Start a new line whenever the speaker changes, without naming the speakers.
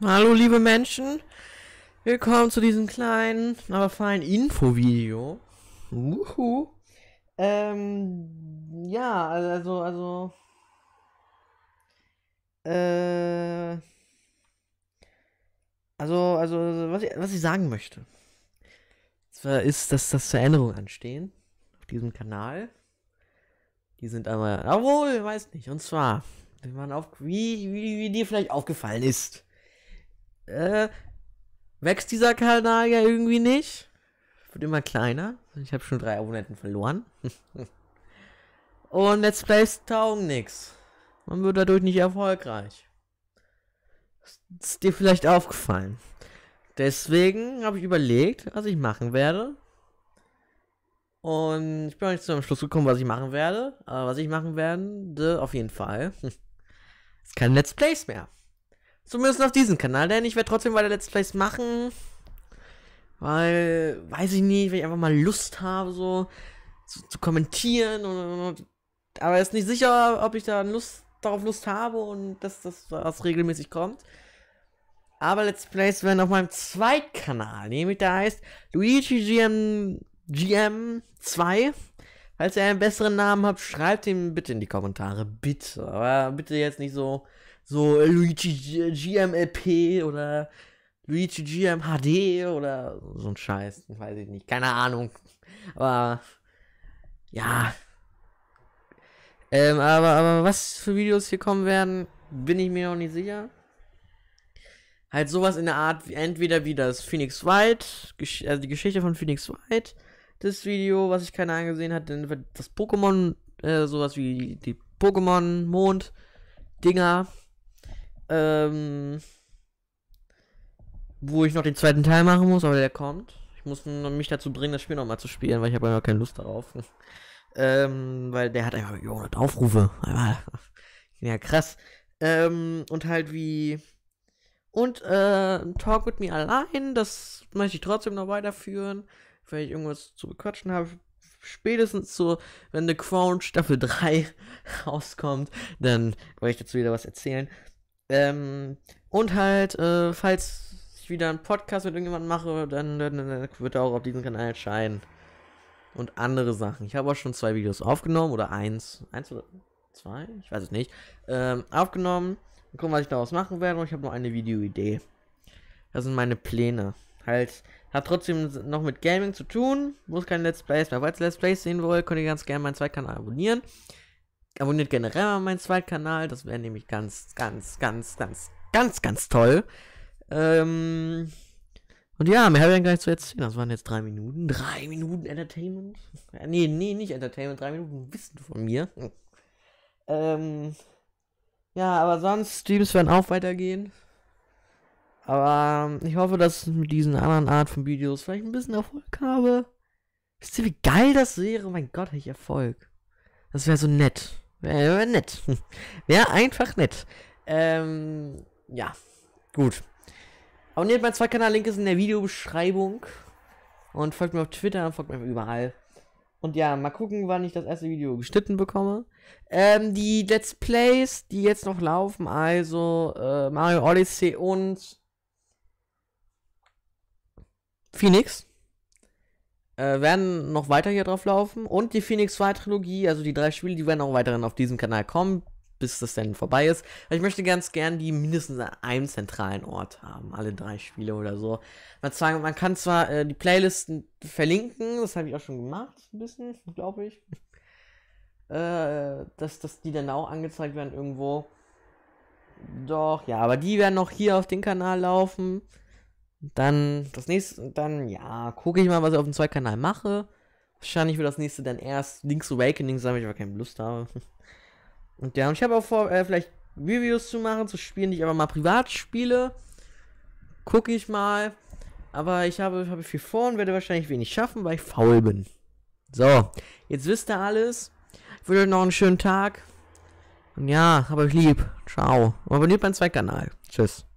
Hallo liebe Menschen, willkommen zu diesem kleinen, aber feinen Infovideo. Uhu. Ähm, ja, also, also, äh, also, also, also, was ich, was ich sagen möchte, zwar ist, dass, das Veränderungen anstehen auf diesem Kanal. Die sind aber, jawohl, weiß nicht, und zwar, wie, man auf, wie, wie, wie dir vielleicht aufgefallen ist äh, wächst dieser Kanal ja irgendwie nicht. Wird immer kleiner. Ich habe schon drei Abonnenten verloren. Und Let's Plays taugen nichts. Man wird dadurch nicht erfolgreich. ist dir vielleicht aufgefallen. Deswegen habe ich überlegt, was ich machen werde. Und ich bin auch nicht zum Schluss gekommen, was ich machen werde. Aber was ich machen werde, auf jeden Fall, ist kein Let's Plays mehr. Zumindest auf diesem Kanal, denn ich werde trotzdem weiter Let's Plays machen. Weil, weiß ich nicht, wenn ich einfach mal Lust habe, so zu, zu kommentieren. Und, und, aber ist nicht sicher, ob ich da Lust, darauf Lust habe und dass das, das regelmäßig kommt. Aber Let's Plays werden auf meinem Zweitkanal, nämlich der heißt Luigi GM, GM 2. Falls ihr einen besseren Namen habt, schreibt ihn bitte in die Kommentare. Bitte. Aber bitte jetzt nicht so so äh, Luigi GMLP äh, oder Luigi GMHD oder so ein Scheiß. Weiß ich nicht. Keine Ahnung. Aber ja. Ähm, aber, aber was für Videos hier kommen werden, bin ich mir noch nicht sicher. Halt sowas in der Art, wie entweder wie das Phoenix White, also die Geschichte von Phoenix White, das Video, was ich keiner angesehen hat, das Pokémon, äh, sowas wie die, die Pokémon Mond Dinger, ähm, wo ich noch den zweiten Teil machen muss, aber der kommt. Ich muss mich dazu bringen, das Spiel nochmal zu spielen, weil ich habe ja keine Lust darauf. ähm, weil der hat einfach Millionen Aufrufe. ja, krass. Ähm, und halt wie. Und äh, Talk with Me allein, das möchte ich trotzdem noch weiterführen, weil ich irgendwas zu bequatschen habe. Spätestens so, wenn The Crown Staffel 3 rauskommt, dann werde ich dazu wieder was erzählen. Ähm, und halt, äh, falls ich wieder einen Podcast mit irgendjemandem mache, dann, dann, dann wird er auch auf diesem Kanal erscheinen. Und andere Sachen. Ich habe auch schon zwei Videos aufgenommen oder eins. Eins oder zwei? Ich weiß es nicht. Ähm, aufgenommen. Mal gucken, was ich daraus machen werde. Und ich habe noch eine Videoidee. Das sind meine Pläne. Halt, hat trotzdem noch mit Gaming zu tun. Muss kein Let's Plays mehr. Falls ihr Let's Plays sehen wollt, könnt ihr ganz gerne meinen Kanal abonnieren. Abonniert generell mal meinen Zweitkanal, das wäre nämlich ganz, ganz, ganz, ganz, ganz, ganz toll. Ähm, und ja, mehr habe ich dann gleich zu erzählen. Das waren jetzt drei Minuten. Drei Minuten Entertainment. Ja, nee, nee, nicht Entertainment. Drei Minuten Wissen von mir. Ähm, ja, aber sonst, Streams werden auch weitergehen. Aber ähm, ich hoffe, dass ich mit diesen anderen Art von Videos vielleicht ein bisschen Erfolg habe. Wisst ihr, wie geil das wäre? Mein Gott, hätte ich Erfolg. Das wäre so nett. Wäre nett. Wäre einfach nett. Ähm, ja. Gut. Abonniert meinen zwei Kanal, Link ist in der Videobeschreibung. Und folgt mir auf Twitter, folgt mir überall. Und ja, mal gucken, wann ich das erste Video geschnitten bekomme. Ähm, die Let's Plays, die jetzt noch laufen, also äh, Mario Odyssey und Phoenix äh, werden noch weiter hier drauf laufen. Und die Phoenix 2 Trilogie, also die drei Spiele, die werden auch weiterhin auf diesem Kanal kommen, bis das dann vorbei ist. Ich möchte ganz gern die mindestens an einem zentralen Ort haben, alle drei Spiele oder so. Man, zwar, man kann zwar äh, die Playlisten verlinken, das habe ich auch schon gemacht, ein bisschen, glaube ich. äh, dass, dass die dann auch angezeigt werden irgendwo. Doch, ja, aber die werden noch hier auf dem Kanal laufen. Dann das nächste, dann ja, gucke ich mal, was ich auf dem Kanal mache. Wahrscheinlich wird das nächste dann erst Link's Awakening sein, weil ich aber keine Lust habe. Und ja, und ich habe auch vor, äh, vielleicht Reviews zu machen, zu Spielen, die ich aber mal privat spiele. Gucke ich mal. Aber ich habe, habe viel vor und werde wahrscheinlich wenig schaffen, weil ich faul bin. So, jetzt wisst ihr alles. Ich wünsche euch noch einen schönen Tag. Und ja, hab euch lieb. Ciao. Und abonniert meinen Zweitkanal. Tschüss.